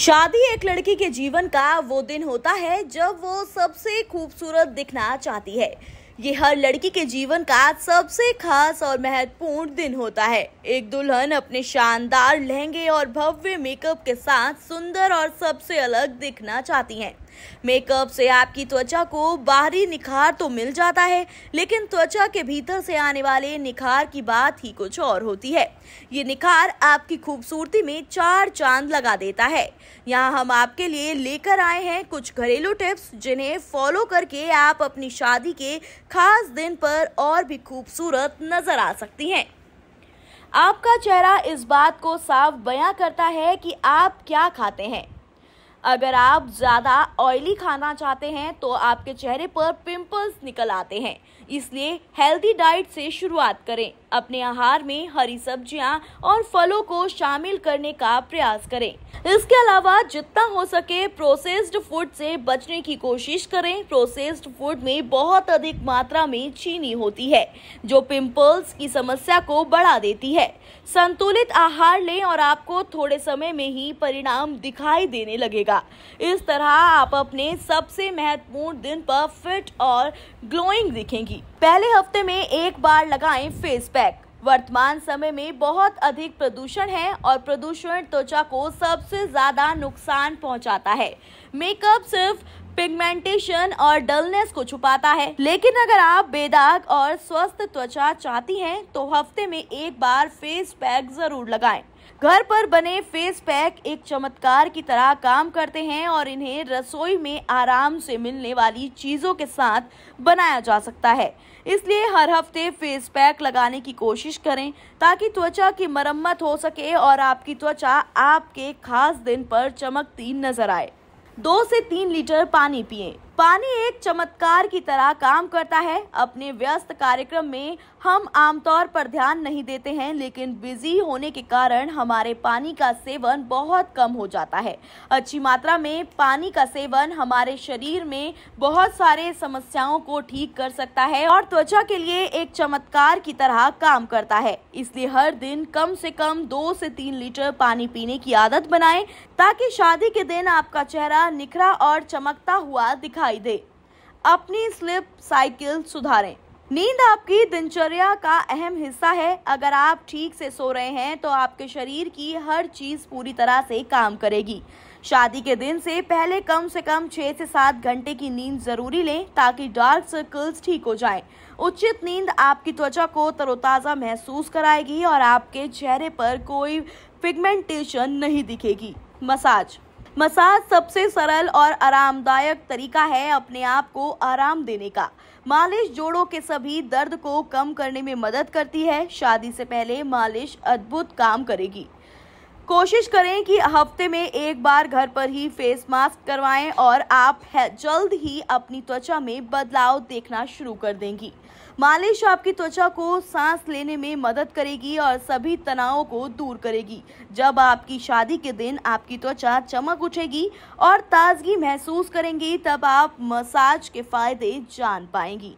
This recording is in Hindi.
शादी एक लड़की के जीवन का वो दिन होता है जब वो सबसे खूबसूरत दिखना चाहती है ये हर लड़की के जीवन का सबसे खास और महत्वपूर्ण दिन होता है एक दुल्हन अपने शानदार लहंगे और भव्य मेकअप के साथ सुंदर और सबसे अलग दिखना चाहती हैं। मेकअप से आपकी त्वचा को बाहरी निखार तो मिल जाता है लेकिन त्वचा के भीतर से आने वाले निखार की बात ही कुछ और होती है ये निखार आपकी खूबसूरती में चार चांद लगा देता है यहाँ हम आपके लिए लेकर आए हैं कुछ घरेलू टिप्स जिन्हें फॉलो करके आप अपनी शादी के खास दिन पर और भी खूबसूरत नजर आ सकती हैं आपका चेहरा इस बात को साफ बयां करता है कि आप क्या खाते हैं अगर आप ज़्यादा ऑयली खाना चाहते हैं तो आपके चेहरे पर पिंपल्स निकल आते हैं इसलिए हेल्दी डाइट से शुरुआत करें अपने आहार में हरी सब्जियां और फलों को शामिल करने का प्रयास करें इसके अलावा जितना हो सके प्रोसेस्ड फूड से बचने की कोशिश करें प्रोसेस्ड फूड में बहुत अधिक मात्रा में चीनी होती है जो पिंपल्स की समस्या को बढ़ा देती है संतुलित आहार लें और आपको थोड़े समय में ही परिणाम दिखाई देने लगेगा जाएगा इस तरह आप अपने सबसे महत्वपूर्ण दिन पर फिट और ग्लोइंग दिखेंगी पहले हफ्ते में एक बार लगाएं फेस पैक वर्तमान समय में बहुत अधिक प्रदूषण है और प्रदूषण त्वचा को सबसे ज़्यादा नुकसान पहुंचाता है मेकअप सिर्फ पिगमेंटेशन और डलनेस को छुपाता है लेकिन अगर आप बेदाग और स्वस्थ त्वचा चाहती हैं तो हफ्ते में एक बार फेस पैक जरूर लगाएं। घर पर बने फेस पैक एक चमत्कार की तरह काम करते हैं और इन्हें रसोई में आराम से मिलने वाली चीज़ों के साथ बनाया जा सकता है इसलिए हर हफ्ते फेस पैक लगाने की कोशिश करें ताकि त्वचा की मरम्मत हो सके और आपकी त्वचा आपके खास दिन पर चमकती नजर आए दो से तीन लीटर पानी पिएं पानी एक चमत्कार की तरह काम करता है अपने व्यस्त कार्यक्रम में हम आमतौर पर ध्यान नहीं देते हैं लेकिन बिजी होने के कारण हमारे पानी का सेवन बहुत कम हो जाता है अच्छी मात्रा में पानी का सेवन हमारे शरीर में बहुत सारे समस्याओं को ठीक कर सकता है और त्वचा के लिए एक चमत्कार की तरह काम करता है इसलिए हर दिन कम से कम दो से तीन लीटर पानी पीने की आदत बनाए ताकि शादी के दिन आपका चेहरा निखरा और चमकता हुआ दिखा दिखाई दे अपनी स्लिप साइकिल सुधारें नींद आपकी दिनचर्या का अहम हिस्सा है अगर आप ठीक से सो रहे हैं तो आपके शरीर की हर चीज़ पूरी तरह से काम करेगी शादी के दिन से पहले कम से कम छः से सात घंटे की नींद जरूरी लें ताकि डार्क सर्कल्स ठीक हो जाएं। उचित नींद आपकी त्वचा को तरोताज़ा महसूस कराएगी और आपके चेहरे पर कोई पिगमेंटेशन नहीं दिखेगी मसाज मसाज सबसे सरल और आरामदायक तरीका है अपने आप को आराम देने का मालिश जोड़ों के सभी दर्द को कम करने में मदद करती है शादी से पहले मालिश अद्भुत काम करेगी कोशिश करें कि हफ्ते में एक बार घर पर ही फेस मास्क करवाएं और आप जल्द ही अपनी त्वचा में बदलाव देखना शुरू कर देंगी मालिश आपकी त्वचा को सांस लेने में मदद करेगी और सभी तनावों को दूर करेगी जब आपकी शादी के दिन आपकी त्वचा चमक उठेगी और ताजगी महसूस करेंगी तब आप मसाज के फायदे जान पाएंगी